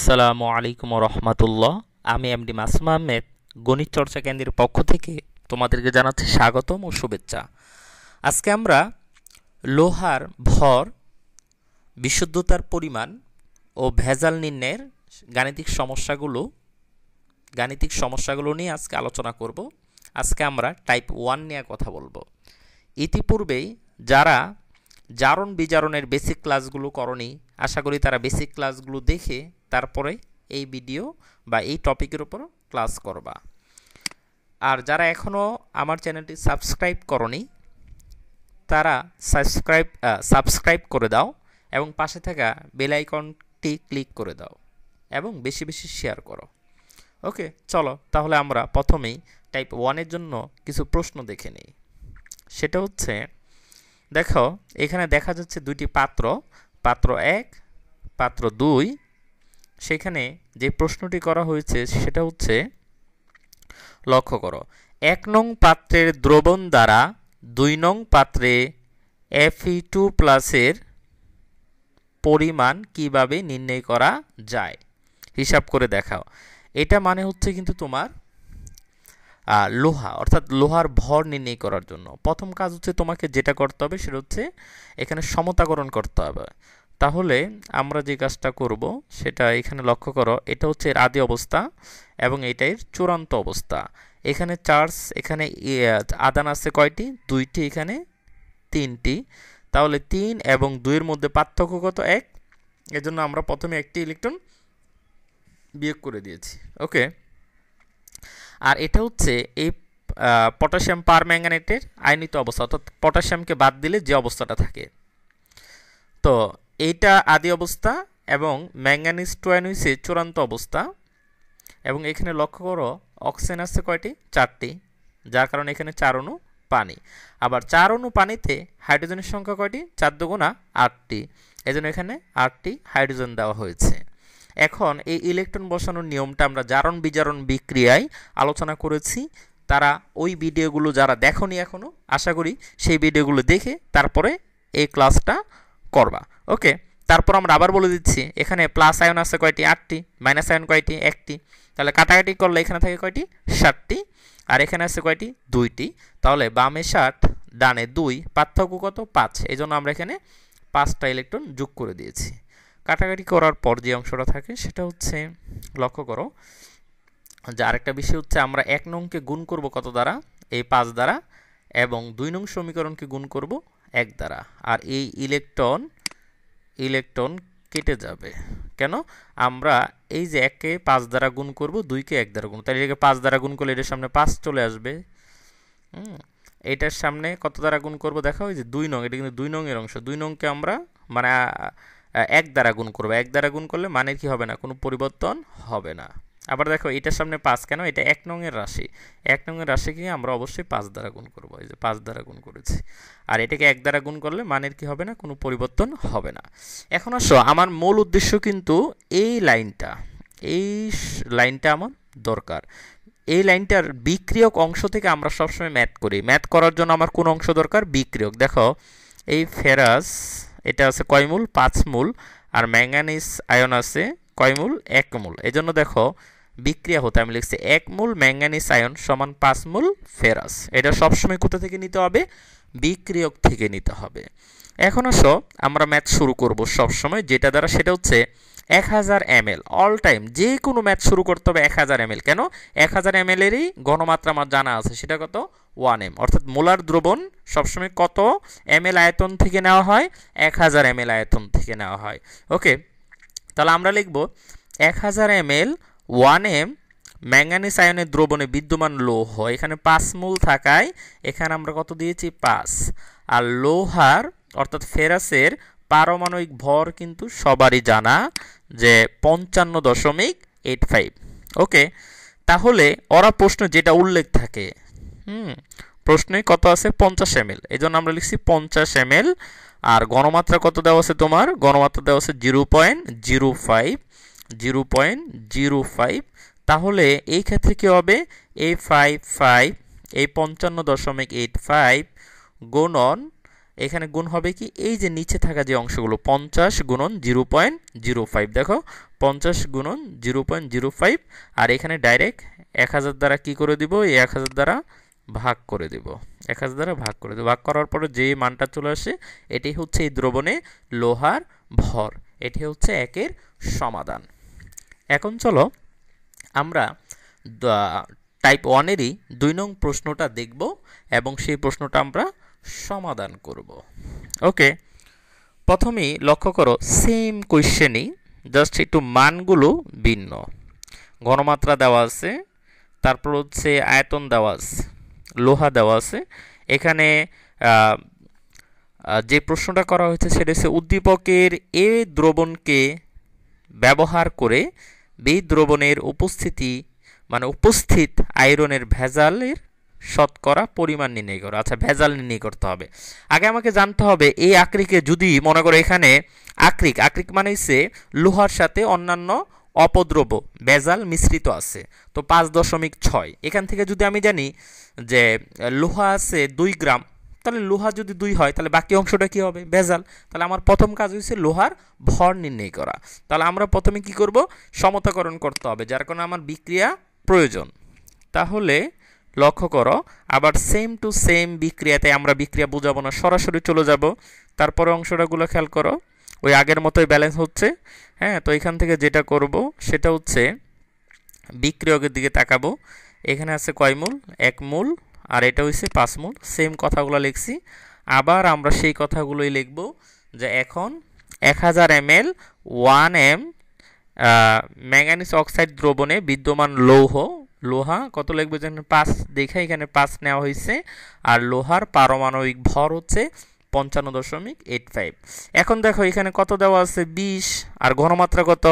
আসসালামু আলাইকুম রহমতুল্লাহ আমি এমডি মাসুম আহমেদ গণিত চর্চা কেন্দ্রের পক্ষ থেকে তোমাদেরকে জানাচ্ছি স্বাগতম ও শুভেচ্ছা আজকে আমরা লোহার ভর বিশুদ্ধতার পরিমাণ ও ভেজাল নির্ণয়ের গাণিতিক সমস্যাগুলো গাণিতিক সমস্যাগুলো নিয়ে আজকে আলোচনা করব আজকে আমরা টাইপ ওয়ান নিয়ে কথা বলবো ইতিপূর্বেই যারা জারণ বিজারণের বেসিক ক্লাসগুলো করনি আশা করি তারা বেসিক ক্লাসগুলো দেখে তারপরে এই ভিডিও বা এই টপিকের উপর ক্লাস করবা আর যারা এখনও আমার চ্যানেলটি সাবস্ক্রাইব করনি তারা সাবস্ক্রাইব সাবস্ক্রাইব করে দাও এবং পাশে থাকা বেল আইকনটি ক্লিক করে দাও এবং বেশি বেশি শেয়ার করো ওকে চলো তাহলে আমরা প্রথমেই টাইপ ওয়ানের জন্য কিছু প্রশ্ন দেখে নিই সেটা হচ্ছে দেখো এখানে দেখা যাচ্ছে দুইটি পাত্র পাত্র এক পাত্র দুই সেখানে যে প্রশ্নটি করা হয়েছে সেটা হচ্ছে লক্ষ্য করো এক নং পাত্রের দ্রবণ দ্বারা দুই নং পাত্রে এফি টু প্লাসের পরিমাণ কিভাবে নির্ণয় করা যায় হিসাব করে দেখাও এটা মানে হচ্ছে কিন্তু তোমার লোহা অর্থাৎ লোহার ভর নির্ণয় করার জন্য প্রথম কাজ হচ্ছে তোমাকে যেটা করতে হবে সেটা হচ্ছে এখানে সমতাকরণ করতে হবে তাহলে আমরা যে কাজটা করব সেটা এখানে লক্ষ্য করো এটা হচ্ছে এর আদি অবস্থা এবং এর চূড়ান্ত অবস্থা এখানে চার্জ এখানে আদান আছে কয়টি দুইটি এখানে তিনটি তাহলে তিন এবং দুইয়ের মধ্যে পার্থক্য কত এক এজন্য আমরা প্রথমে একটি ইলেকট্রন বিয়োগ করে দিয়েছি ওকে আর এটা হচ্ছে এই পটাশিয়াম পারম্যাঙ্গানেটের আয়নিত অবস্থা অর্থাৎ পটাশিয়ামকে বাদ দিলে যে অবস্থাটা থাকে তো এইটা আদি অবস্থা এবং ম্যাঙ্গানিস টোয়ানুইসে চূড়ান্ত অবস্থা এবং এখানে লক্ষ্য করো অক্সিজেন আছে কয়টি চারটি যার কারণে এখানে চার অণু পানি আবার চার অণু পানিতে হাইড্রোজেনের সংখ্যা কয়টি চার দুগুণা আটটি এই জন্য এখানে আটটি হাইড্রোজেন দেওয়া হয়েছে এখন এই ইলেকট্রন বসানোর নিয়মটা আমরা জারণ বিজারণ বিক্রিয়ায় আলোচনা করেছি তারা ওই ভিডিওগুলো যারা দেখনি এখনও আশা করি সেই ভিডিওগুলো দেখে তারপরে এই ক্লাসটা করবা ওকে তারপর আমরা আবার বলে দিচ্ছি এখানে প্লাস আয়ন আছে কয়টি আটটি মাইনাস আয়ন কয়টি একটি তাহলে কাটাকাটি করলে এখানে থাকে কয়টি ষাটটি আর এখানে আছে কয়টি দুইটি তাহলে বামে ষাট ডানে দুই পার্থক্য কত পাঁচ এই জন্য আমরা এখানে পাঁচটা ইলেকট্রন যোগ করে দিয়েছি কাটাকাটি করার পর যে অংশটা থাকে সেটা হচ্ছে লক্ষ্য করো যে আরেকটা বিষয় হচ্ছে আমরা এক নংকে গুণ করব কত দ্বারা এই পাঁচ দ্বারা এবং দুই নং সমীকরণকে গুণ করব এক দ্বারা আর এই ইলেকট্রন ইলেকট্রন কেটে যাবে কেন আমরা এই যে একে পাঁচ দ্বারা গুণ করব দুইকে এক দ্বারা গুণ তাহলে এটাকে পাঁচ দ্বারা গুণ করলে এটার সামনে পাঁচ চলে আসবে এটার সামনে কত দ্বারা গুণ করব দেখা হয় যে দুই নং এটা কিন্তু দুই নং এর অংশ দুই নংকে আমরা মানে এক দ্বারা গুণ করবে এক দ্বারা গুণ করলে মানের কি হবে না কোনো পরিবর্তন হবে না আবার দেখো এটার সামনে পাঁচ কেন এটা এক নঙের রাশি এক নঙের রাশিকে আমরা অবশ্যই পাঁচ দ্বারা গুণ করবো এই যে পাঁচ দ্বারা গুণ করেছি আর এটাকে এক দ্বারা গুণ করলে মানের কি হবে না কোনো পরিবর্তন হবে না এখন আসো আমার মূল উদ্দেশ্য কিন্তু এই লাইনটা এই লাইনটা আমার দরকার এই লাইনটার বিক্রিয়ক অংশ থেকে আমরা সবসময় ম্যাথ করি ম্যাথ করার জন্য আমার কোন অংশ দরকার বিক্রিয়ক দেখো এই ফেরাস এটা আছে কয়মূল পাঁচ মূল আর ম্যাঙ্গানিস আয়ন আছে কয়মূল এক মূল জন্য দেখো বিক্রিয়া হতে আমি লিখছি এক মূল ম্যাঙ্গানিস আয়ন সমান পাঁচ মূল ফেরাস এটা সবসময় কোথা থেকে নিতে হবে বিক্রিয়ক থেকে নিতে হবে এখন আসো আমরা ম্যাথ শুরু করব সবসময় যেটা দ্বারা সেটা হচ্ছে এক হাজার এম অল টাইম যে কোনো ম্যাথ শুরু করতে হবে এক হাজার এম কেন এক হাজার এম এলেরই গণমাত্রা আমার জানা আছে সেটা কত ওয়ান এম অর্থাৎ মোলার দ্রবণ সবসময় কত এম এল আয়তন থেকে নেওয়া হয় এক হাজার এম এল আয়তন থেকে নেওয়া হয় ওকে তাহলে আমরা লিখব এক হাজার M L one M manganese আয়নের দ্রবণে বিদ্যমান লৌহ এখানে পাঁচ মূল থাকায় এখানে আমরা কত দিয়েছি পাঁচ আর লোহার অর্থাৎ ফেরাসের পারমাণবিক ভর কিন্তু সবারই জানা যে পঞ্চান্ন দশমিক এইট ফাইভ ওকে তাহলে ওরা প্রশ্ন যেটা উল্লেখ থাকে হুম প্রশ্নে কত আছে পঞ্চাশ এম এল এই জন্য আমরা লিখছি পঞ্চাশ এম এল আর গণমাত্রা কত দেওয়া আছে তোমার গণমাত্রা দেওয়া আছে zero point zero five zero point zero five তাহলে এই ক্ষেত্রে কী হবে এ ফাইভ ফাইভ এই পঞ্চান্ন দশমিক এইট ফাইভ গুণন এখানে গুণ হবে কি এই যে নিচে থাকা যে অংশগুলো পঞ্চাশ গুণন জিরো পয়েন্ট জিরো ফাইভ দেখো পঞ্চাশ গুণন জিরো পয়েন্ট জিরো ফাইভ আর এখানে ডাইরেক্ট এক হাজার দ্বারা কী করে দিব এই এক হাজার দ্বারা ভাগ করে দেব এক হাজার দ্বারা ভাগ করে দেবো ভাগ করার পরে যে মানটা চলে আসে এটি হচ্ছে এই দ্রবণে লোহার ভর এটি হচ্ছে একের সমাধান এখন চলো আমরা টাইপ ওয়ানেরই দুই নং প্রশ্নটা দেখব এবং সেই প্রশ্নটা আমরা সমাধান করব ওকে প্রথমেই লক্ষ্য করো সেম কোয়েশ্চেনই জাস্ট একটু মানগুলো ভিন্ন ঘনমাত্রা দেওয়া আছে তারপর হচ্ছে আয়তন দেওয়া আছে লোহা দেওয়া আছে এখানে যে প্রশ্নটা করা হয়েছে সেটা হচ্ছে উদ্দীপকের এ দ্রবণকে ব্যবহার করে বি দ্রবণের উপস্থিতি মানে উপস্থিত আয়রনের ভেজালের শতকরা পরিমাণ নির্ণয় করো আচ্ছা ভেজাল নির্ণয় করতে হবে আগে আমাকে জানতে হবে এই আকৃকে যদি মনে করো এখানে আকরিক আকরিক মানে হচ্ছে লোহার সাথে অন্যান্য অপদ্রব্য বেজাল মিশ্রিত আছে তো পাঁচ দশমিক ছয় এখান থেকে যদি আমি জানি যে লোহা আছে দুই গ্রাম তাহলে লোহা যদি দুই হয় তাহলে বাকি অংশটা কি হবে ভেজাল তাহলে আমার প্রথম কাজ হচ্ছে লোহার ভর নির্ণয় করা তাহলে আমরা প্রথমে কি করব সমতাকরণ করতে হবে যার কারণে আমার বিক্রিয়া প্রয়োজন তাহলে লক্ষ্য করো আবার সেম টু সেম বিক্রিয়াতে আমরা বিক্রিয়া বোঝাবো না সরাসরি চলে যাব তারপরে অংশটাগুলো খেয়াল করো ওই আগের মতোই ব্যালেন্স হচ্ছে হ্যাঁ তো এখান থেকে যেটা করব সেটা হচ্ছে বিক্রয়কের দিকে তাকাবো এখানে আছে কয় মূল এক মূল আর এটা হচ্ছে পাঁচ মূল সেম কথাগুলো লিখছি আবার আমরা সেই কথাগুলোই লিখব যে এখন এক হাজার M L one M manganese oxide দ্রবণে বিদ্যমান লৌহ লোহা কত লিখবো যেন পাঁচ দেখে এখানে পাঁচ নেওয়া হয়েছে আর লোহার পারমাণবিক ভর হচ্ছে পঞ্চান্ন দশমিক এইট ফাইভ এখন দেখো এখানে কত দেওয়া আছে বিশ আর ঘনমাত্রা কত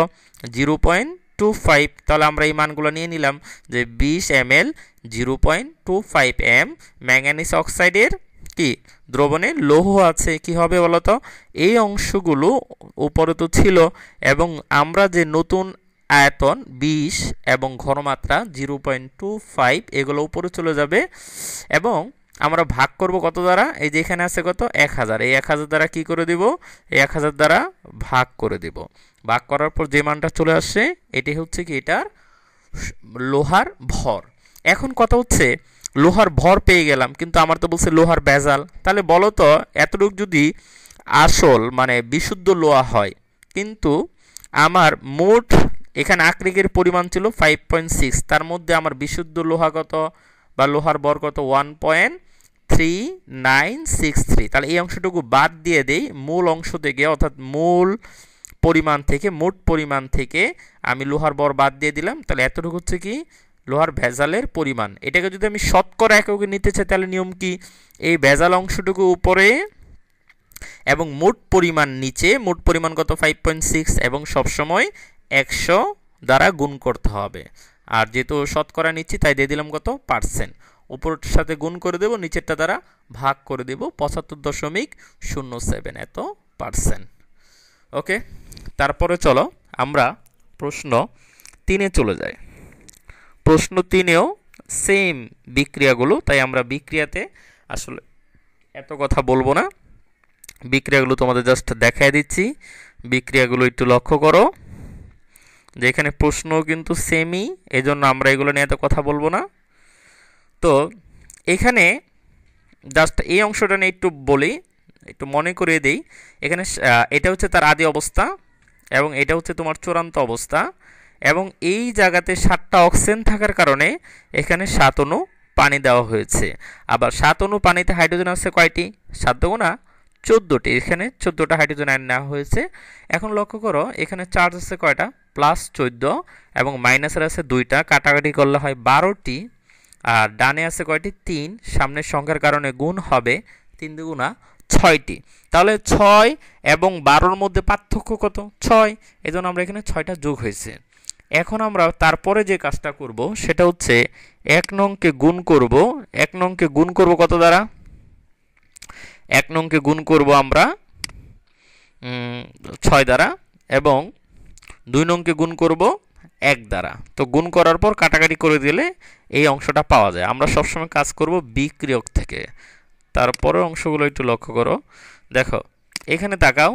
জিরো পয়েন্ট টু ফাইভ তাহলে আমরা এই মানগুলো নিয়ে নিলাম যে বিশ M L zero point two five M manganese অক্সাইডের কি দ্রবণে লৌহ আছে কি হবে বলতো এই অংশগুলো উপরে তো ছিল এবং আমরা যে নতুন আয়তন বিশ এবং ঘনমাত্রা জিরো পয়েন্ট টু ফাইভ এগুলো উপরে চলে যাবে এবং আমরা ভাগ করব কত দ্বারা এই যে এখানে আছে কত এক হাজার এই এক হাজার দ্বারা কি করে দিব এই এক হাজার দ্বারা ভাগ করে দিব ভাগ করার পর যে মানটা চলে আসছে এটি হচ্ছে কি এটার লোহার ভর এখন কথা হচ্ছে লোহার ভর পেয়ে গেলাম কিন্তু আমার তো বলছে লোহার বেজাল তাহলে বলো তো এতটুক যদি আসল মানে বিশুদ্ধ লোহা হয় কিন্তু আমার মোট এখানে আকরিকের পরিমাণ ছিল ফাইভ পয়েন্ট সিক্স তার মধ্যে আমার বিশুদ্ধ লোহা কত বা লোহার বর কত one point three nine six three তাহলে এই অংশটুকু বাদ দিয়ে দেই মূল অংশ থেকে অর্থাৎ মূল পরিমাণ থেকে মোট পরিমাণ থেকে আমি লোহার বর বাদ দিয়ে দিলাম তাহলে এতটুকু হচ্ছে কি লোহার ভেজালের পরিমাণ এটাকে যদি আমি শতকরা এককে নিতে চাই তাহলে নিয়ম কি এই ভেজাল অংশটুকু উপরে এবং মোট পরিমাণ নিচে মোট পরিমাণ কত ফাইভ পয়েন্ট সিক্স এবং সবসময় একশো দ্বারা গুণ করতে হবে আর যেহেতু শতকরা নিচ্ছি তাই দিয়ে দিলাম কত পার্সেন্ট উপরের সাথে গুণ করে দেব নিচেরটা দ্বারা ভাগ করে দেব পঁচাত্তর দশমিক শূন্য সেভেন এত পার্সেন্ট ওকে তারপরে চলো আমরা প্রশ্ন তিনে চলে যাই প্রশ্ন তিনেও সেম বিক্রিয়াগুলো তাই আমরা বিক্রিয়াতে আসলে এত কথা বলবো না বিক্রিয়াগুলো তোমাদের জাস্ট দেখায় দিচ্ছি বিক্রিয়াগুলো একটু লক্ষ্য করো যেখানে প্রশ্ন কিন্তু সেমই এজন্য আমরা এগুলো নিয়ে এত কথা বলবো না তো এখানে জাস্ট এই অংশটা নিয়ে একটু বলি একটু মনে করিয়ে দিই এখানে এটা হচ্ছে তার আদি অবস্থা এবং এটা হচ্ছে তোমার চূড়ান্ত অবস্থা এবং এই জায়গাতে সাতটা অক্সিজেন থাকার কারণে এখানে সাত অনু পানি দেওয়া হয়েছে আবার সাত অনু পানিতে হাইড্রোজেন আছে কয়টি সাত গুণা চোদ্দোটি এখানে চোদ্দোটা হাইড্রোজেন আয়ন নেওয়া হয়েছে এখন লক্ষ্য করো এখানে চার্জ আছে কয়টা প্লাস চোদ্দো এবং মাইনাসের আছে দুইটা কাটাকাটি করলে হয় বারোটি আর ডানে আছে কয়টি তিন সামনের সংখ্যার কারণে গুণ হবে তিন দুগুণা ছয়টি তাহলে ছয় এবং বারোর মধ্যে পার্থক্য কত ছয় এজন্য আমরা এখানে ছয়টা যোগ হয়েছে এখন আমরা তারপরে যে কাজটা করব সেটা হচ্ছে এক নংকে গুণ করব এক নংকে গুণ করব কত দ্বারা এক নংকে গুণ করব আমরা ছয় দ্বারা এবং দুই নংকে গুণ করব এক দ্বারা তো গুণ করার পর কাটাকাটি করে দিলে এই অংশটা পাওয়া যায় আমরা সবসময় কাজ করব বিক্রিয়ক থেকে তারপরে অংশগুলো একটু লক্ষ্য করো দেখো এখানে তাকাও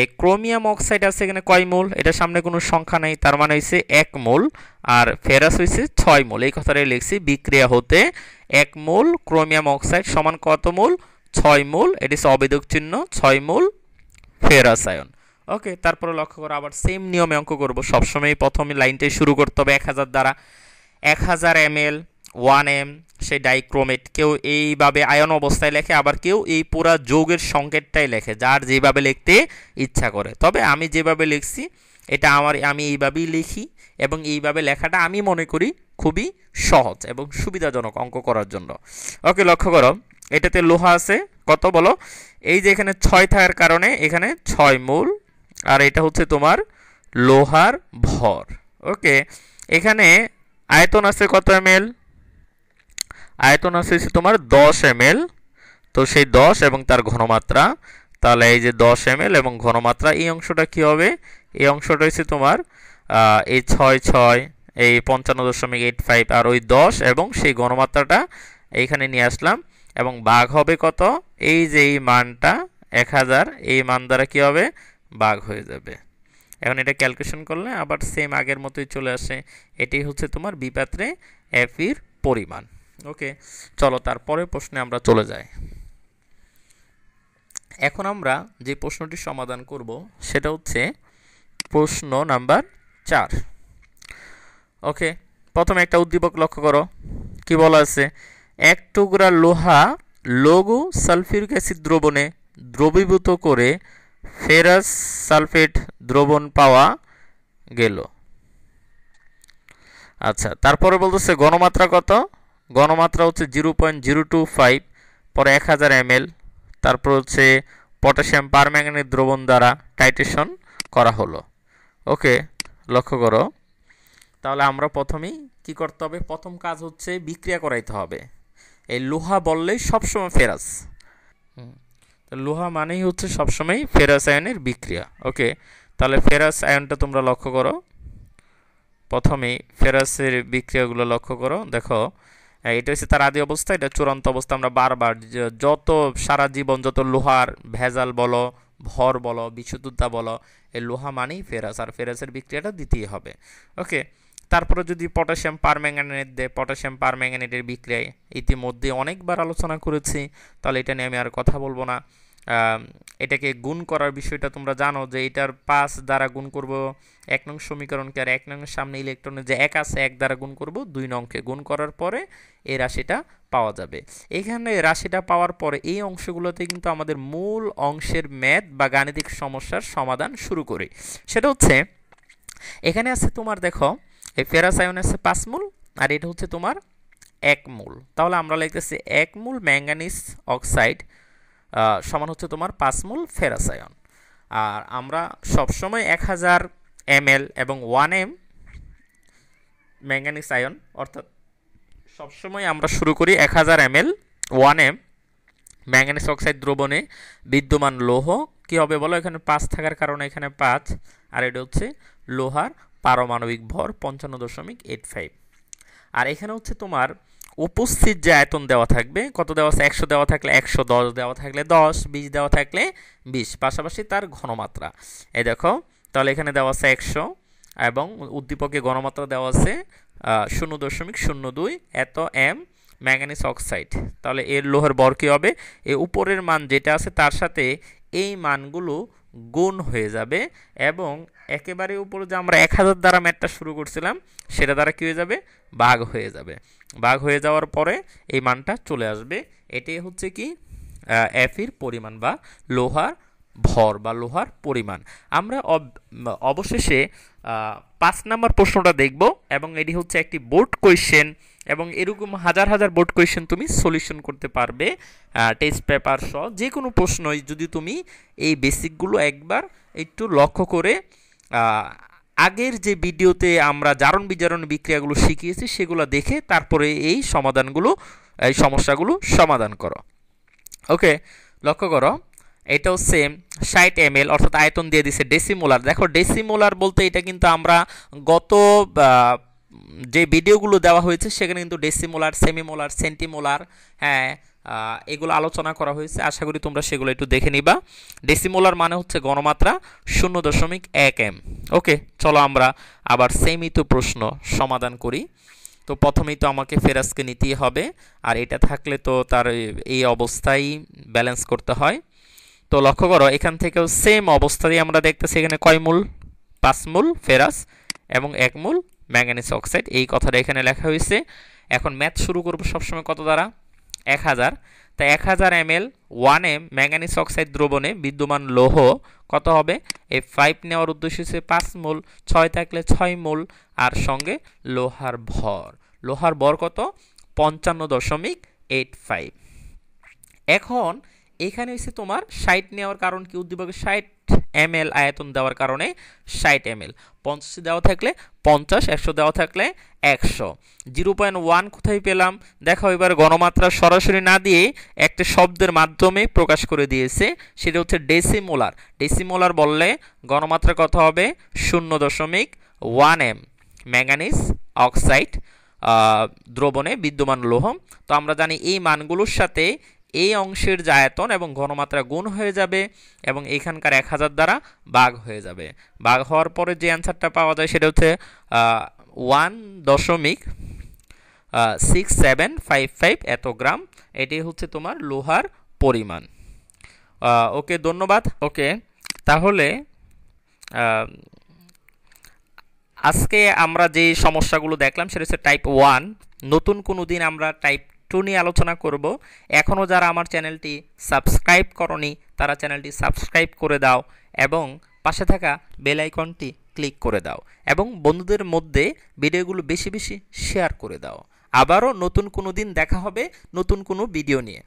এই ক্রোমিয়াম অক্সাইড আছে এখানে কয় মোল এটা সামনে কোনো সংখ্যা নেই তার মানে হয়েছে এক মোল আর ফেরাস হয়েছে ছয় মোল এই কথাটাই লিখছি বিক্রিয়া হতে এক মোল ক্রোমিয়াম অক্সাইড সমান কত মোল ছয় মোল এটি হচ্ছে অবেদক চিহ্ন ছয় মোল ফেরাসায়ন ওকে তারপরে লক্ষ্য করো আবার সেম নিয়মে অঙ্ক করব সবসময় প্রথমে লাইনটাই শুরু করতে হবে এক হাজার দ্বারা এক হাজার এম এল ওয়ান এম সে ডাইক্রোমেট কেউ এইভাবে আয়ন অবস্থায় লেখে আবার কেউ এই পুরা যোগের সংকেতটাই লেখে যার যেভাবে লিখতে ইচ্ছা করে তবে আমি যেভাবে লিখছি এটা আমার আমি এইভাবেই লিখি এবং এইভাবে লেখাটা আমি মনে করি খুবই সহজ এবং সুবিধাজনক অঙ্ক করার জন্য ওকে লক্ষ্য করো এটাতে লোহা আছে কত বলো এই যে এখানে ছয় থাকার কারণে এখানে ছয় মূল আর এটা হচ্ছে তোমার লোহার ভর ওকে এখানে আয়তন আছে কত এম আয়তন আছে তোমার দশ এম তো সেই দশ এবং তার ঘনমাত্রা তাহলে এই যে দশ এম এবং ঘনমাত্রা এই অংশটা কি হবে এই অংশটা হচ্ছে তোমার এই ছয় ছয় এই পঞ্চান্ন দশমিক এইট ফাইভ আর ওই দশ এবং সেই ঘনমাত্রাটা এইখানে নিয়ে আসলাম এবং বাঘ হবে কত এই যে এই মানটা এক হাজার এই মান দ্বারা কী হবে বাঘ হয়ে যাবে এখন এটা ক্যালকুলেশন করলে আবার সেম আগের মতোই চলে আসে এটি হচ্ছে তোমার বিপাত্রে এফির পরিমাণ ওকে চলো তারপরে প্রশ্নে আমরা চলে যাই এখন আমরা যে প্রশ্নটি সমাধান করব সেটা হচ্ছে প্রশ্ন নাম্বার চার ওকে প্রথমে একটা উদ্দীপক লক্ষ্য করো কি বলা আছে এক টুকরা লোহা লঘু সালফিউরিক অ্যাসিড দ্রবণে দ্রবীভূত করে ফেরাস সালফেট দ্রবণ পাওয়া গেল আচ্ছা তারপরে বলতেছে গণমাত্রা কত গণমাত্রা হচ্ছে zero point zero two five পরে এক হাজার এম তারপর হচ্ছে পটাশিয়াম পারম্যাঙ্গানিজ দ্রবণ দ্বারা টাইটেশন করা হলো ওকে লক্ষ্য করো তাহলে আমরা প্রথমেই কি করতে হবে প্রথম কাজ হচ্ছে বিক্রিয়া করাইতে হবে এই লোহা বললেই সবসময় ফেরাস হুম লোহা মানেই হচ্ছে সবসময় ফেরাস আয়নের বিক্রিয়া ওকে তাহলে ফেরাস আয়নটা তোমরা লক্ষ্য করো প্রথমেই ফেরাসের বিক্রিয়াগুলো লক্ষ্য করো দেখো এটা হচ্ছে তার আদি অবস্থা এটা চূড়ান্ত অবস্থা আমরা বারবার যত সারা জীবন যত লোহার ভেজাল বলো ভর বলো বিশুদ্ধতা বলো এই লোহা মানেই ফেরাস আর ফেরাসের বিক্রিয়াটা দিতেই হবে ওকে তারপরে যদি পটাশিয়াম পারম্যাঙ্গানেট দেয় পটাশিয়াম পারম্যাঙ্গানেটের বিক্রিয়ায় ইতিমধ্যে অনেকবার আলোচনা করেছি তাহলে এটা নিয়ে আমি আর কথা বলবো না এটাকে গুণ করার বিষয়টা তোমরা জানো যে এটার পাঁচ দ্বারা গুণ করব এক নং সমীকরণকে আর এক নং সামনে ইলেকট্রনের যে এক আছে এক দ্বারা গুণ করব দুই নংকে গুণ করার পরে এই রাশিটা পাওয়া যাবে এখানে রাশিটা পাওয়ার পরে এই অংশগুলোতে কিন্তু আমাদের মূল অংশের ম্যাথ বা গাণিতিক সমস্যার সমাধান শুরু করি সেটা হচ্ছে এখানে আছে তোমার দেখো এই ফেরাস আয়ন আছে পাঁচ মূল আর এটা হচ্ছে তোমার এক মূল তাহলে আমরা লিখতেছি এক মূল ম্যাঙ্গানিস অক্সাইড সমান হচ্ছে তোমার পাঁচ মূল ফেরাস আয়ন আর আমরা সবসময় এক হাজার এম এবং ওয়ান এম ম্যাঙ্গানিস আয়ন অর্থাৎ সবসময় আমরা শুরু করি এক হাজার M L one M manganese oxide দ্রবণে বিদ্যমান লৌহ কি হবে বলো এখানে পাঁচ থাকার কারণে এখানে পাঁচ আর এটা হচ্ছে লোহার পারমাণবিক ভর পঞ্চান্ন দশমিক এইট ফাইভ আর এখানে হচ্ছে তোমার উপস্থিত যে আয়তন দেওয়া থাকবে কত দেওয়া আছে একশো দেওয়া থাকলে একশো দশ দেওয়া থাকলে দশ বিশ দেওয়া থাকলে বিশ পাশাপাশি তার ঘনমাত্রা এই দেখো তাহলে এখানে দেওয়া আছে একশো এবং উদ্দীপকে ঘনমাত্রা দেওয়া আছে শূন্য দশমিক শূন্য দুই এত এম ম্যাঙ্গানিস অক্সাইড তাহলে এর লোহার বর কী হবে এ উপরের মান যেটা আছে তার সাথে এই মানগুলো গুণ হয়ে যাবে এবং একেবারে উপরে যে আমরা এক হাজার দ্বারা ম্যাটটা শুরু করছিলাম সেটা দ্বারা কী হয়ে যাবে বাঘ হয়ে যাবে বাঘ হয়ে যাওয়ার পরে এই মানটা চলে আসবে এটাই হচ্ছে কি অ্যাফির পরিমাণ বা লোহার ভর বা লোহার পরিমাণ আমরা অবশেষে পাঁচ নম্বর প্রশ্নটা দেখব এবং এটি হচ্ছে একটি বোর্ড কোয়েশ্চেন এবং এরকম হাজার হাজার বোর্ড কোয়েশ্চেন তুমি সলিউশন করতে পারবে টেস্ট পেপার সহ যে কোনো প্রশ্নই যদি তুমি এই বেসিকগুলো একবার একটু লক্ষ্য করে আগের যে ভিডিওতে আমরা জারণ বিজারণ বিক্রিয়াগুলো শিখিয়েছি সেগুলো দেখে তারপরে এই সমাধানগুলো এই সমস্যাগুলো সমাধান করো ওকে লক্ষ্য করো এটাও সেম ষাট এম এল অর্থাৎ আয়তন দিয়ে দিছে ডেসিমোলার দেখো ডেসিমোলার বলতে এটা কিন্তু আমরা গত যে ভিডিওগুলো দেওয়া হয়েছে সেখানে কিন্তু ডেসিমোলার সেমিমোলার সেন্টিমোলার হ্যাঁ এগুলো আলোচনা করা হয়েছে আশা করি তোমরা সেগুলো একটু দেখে নিবা ডেসিমোলার মানে হচ্ছে গণমাত্রা শূন্য দশমিক এক এম ওকে চলো আমরা আবার সেমিত প্রশ্ন সমাধান করি তো প্রথমেই তো আমাকে ফেরাজকে নিতেই হবে আর এটা থাকলে তো তার এই অবস্থায় ব্যালেন্স করতে হয় তো লক্ষ্য করো এখান থেকেও সেম অবস্থাতেই আমরা দেখতেছি এখানে কয় মূল পাঁচ মূল ফেরাস এবং এক মূল ম্যাঙ্গানিস অক্সাইড এই কথাটা এখানে লেখা হয়েছে এখন ম্যাথ শুরু করবো সবসময় কত দ্বারা এক হাজার তা এক হাজার M L one M manganese oxide দ্রবণে বিদ্যমান লৌহ কত হবে এই ফাইভ নেওয়ার উদ্দেশ্য হচ্ছে পাঁচ মোল ছয় থাকলে ছয় মোল আর সঙ্গে লোহার ভর লোহার ভর কত পঞ্চান্ন দশমিক এইট ফাইভ এখন এখানে হচ্ছে তোমার ষাট নেওয়ার কারণ কি উদ্দীপকের ষাট এম এল আয়তন দেওয়ার কারণে ষাট এম এল পঞ্চাশে দেওয়া থাকলে পঞ্চাশ একশো দেওয়া থাকলে একশো জিরো পয়েন্ট ওয়ান কোথায় পেলাম দেখা এবার গণমাত্রা সরাসরি না দিয়ে একটা শব্দের মাধ্যমে প্রকাশ করে দিয়েছে সেটা হচ্ছে ডেসিমোলার ডেসিমোলার বললে গণমাত্রা কত হবে শূন্য দশমিক ওয়ান এম ম্যাঙ্গানিস অক্সাইড দ্রবণে বিদ্যমান লোহ তো আমরা জানি এই মানগুলোর সাথে এই অংশের জায়তন এবং ঘনমাত্রা গুণ হয়ে যাবে এবং এখানকার এক হাজার দ্বারা বাঘ হয়ে যাবে বাঘ হওয়ার পরে যে অ্যান্সারটা পাওয়া যায় সেটা হচ্ছে ওয়ান দশমিক সিক্স সেভেন ফাইভ ফাইভ এত গ্রাম এটি হচ্ছে তোমার লোহার পরিমাণ ওকে ধন্যবাদ ওকে তাহলে আজকে আমরা যে সমস্যাগুলো দেখলাম সেটা হচ্ছে টাইপ ওয়ান নতুন কোনো দিন আমরা টাইপ একটু নিয়ে আলোচনা করব এখনও যারা আমার চ্যানেলটি সাবস্ক্রাইব করনি তারা চ্যানেলটি সাবস্ক্রাইব করে দাও এবং পাশে থাকা বেল আইকনটি ক্লিক করে দাও এবং বন্ধুদের মধ্যে ভিডিওগুলো বেশি বেশি শেয়ার করে দাও আবারও নতুন কোনো দিন দেখা হবে নতুন কোনো ভিডিও নিয়ে